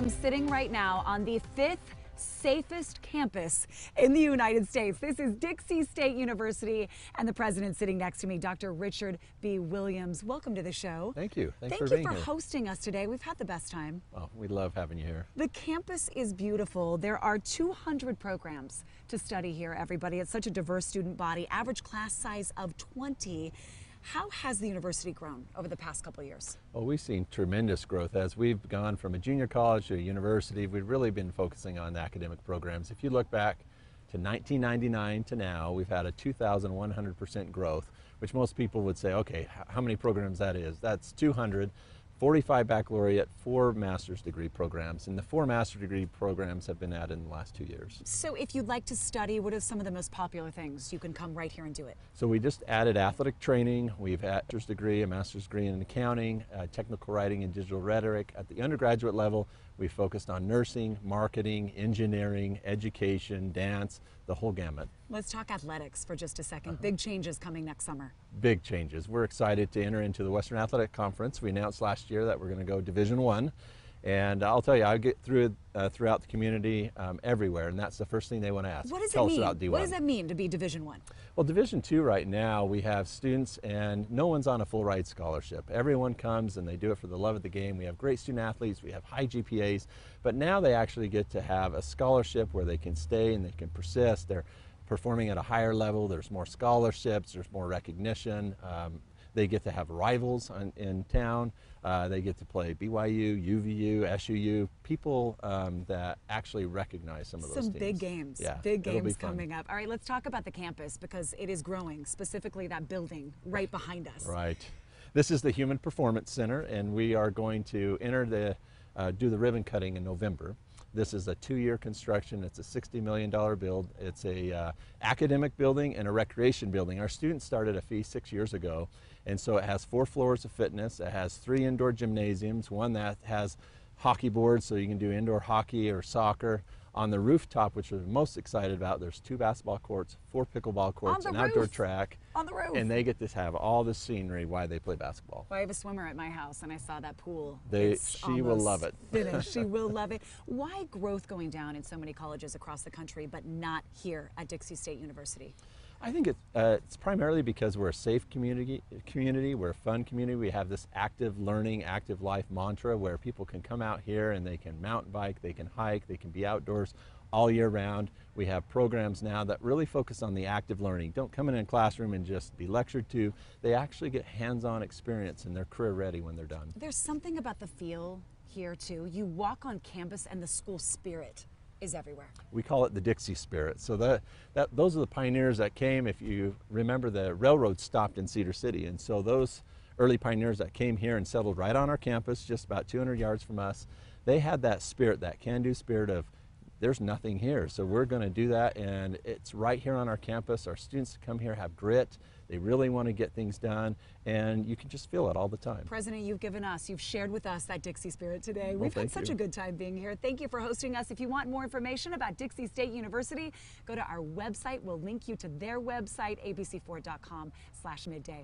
I'm sitting right now on the fifth safest campus in the United States. This is Dixie State University, and the president sitting next to me, Dr. Richard B. Williams. Welcome to the show. Thank you. Thanks Thank for you for here. hosting us today. We've had the best time. Well, we love having you here. The campus is beautiful. There are 200 programs to study here, everybody. It's such a diverse student body, average class size of 20. How has the university grown over the past couple of years? Well, we've seen tremendous growth. As we've gone from a junior college to a university, we've really been focusing on academic programs. If you look back to 1999 to now, we've had a 2,100% growth, which most people would say, okay, how many programs that is? That's 200. 45 baccalaureate, four master's degree programs, and the four master's degree programs have been added in the last two years. So if you'd like to study, what are some of the most popular things? You can come right here and do it. So we just added athletic training, we've had a master's degree, a master's degree in accounting, uh, technical writing and digital rhetoric. At the undergraduate level, we focused on nursing, marketing, engineering, education, dance, the whole gamut. Let's talk athletics for just a 2nd uh -huh. Big changes coming next summer. Big changes. We're excited to enter into the Western Athletic Conference. We announced last year that we're going to go Division One, and I'll tell you, I get through uh, throughout the community um, everywhere, and that's the first thing they want to ask. What does tell it mean? Us about D1. What does that mean to be Division One? Well, Division Two right now, we have students, and no one's on a full ride scholarship. Everyone comes, and they do it for the love of the game. We have great student athletes. We have high GPAs, but now they actually get to have a scholarship where they can stay and they can persist. They're performing at a higher level. There's more scholarships, there's more recognition. Um, they get to have rivals on, in town. Uh, they get to play BYU, UVU, SUU, people um, that actually recognize some of some those Some big games, yeah, big games coming up. All right, let's talk about the campus because it is growing, specifically that building right behind us. Right. This is the Human Performance Center, and we are going to enter the, uh, do the ribbon cutting in November. This is a two-year construction. It's a $60 million build. It's a uh, academic building and a recreation building. Our students started a fee six years ago, and so it has four floors of fitness. It has three indoor gymnasiums, one that has hockey boards, so you can do indoor hockey or soccer. On the rooftop, which we're most excited about, there's two basketball courts, four pickleball courts, an roof. outdoor track. On the roof. And they get to have all the scenery while they play basketball. Well, I have a swimmer at my house, and I saw that pool. They, she will love it. she will love it. Why growth going down in so many colleges across the country, but not here at Dixie State University? I think it, uh, it's primarily because we're a safe community, community, we're a fun community. We have this active learning, active life mantra where people can come out here and they can mountain bike, they can hike, they can be outdoors all year round. We have programs now that really focus on the active learning. Don't come in a classroom and just be lectured to. They actually get hands-on experience and they're career ready when they're done. There's something about the feel here too. You walk on campus and the school spirit is everywhere. We call it the Dixie Spirit. So that, that those are the pioneers that came. If you remember, the railroad stopped in Cedar City, and so those early pioneers that came here and settled right on our campus, just about 200 yards from us, they had that spirit, that can-do spirit of there's nothing here, so we're going to do that, and it's right here on our campus. Our students come here have grit. They really want to get things done, and you can just feel it all the time. President, you've given us, you've shared with us that Dixie spirit today. Well, We've had such you. a good time being here. Thank you for hosting us. If you want more information about Dixie State University, go to our website. We'll link you to their website, abc4.com slash midday.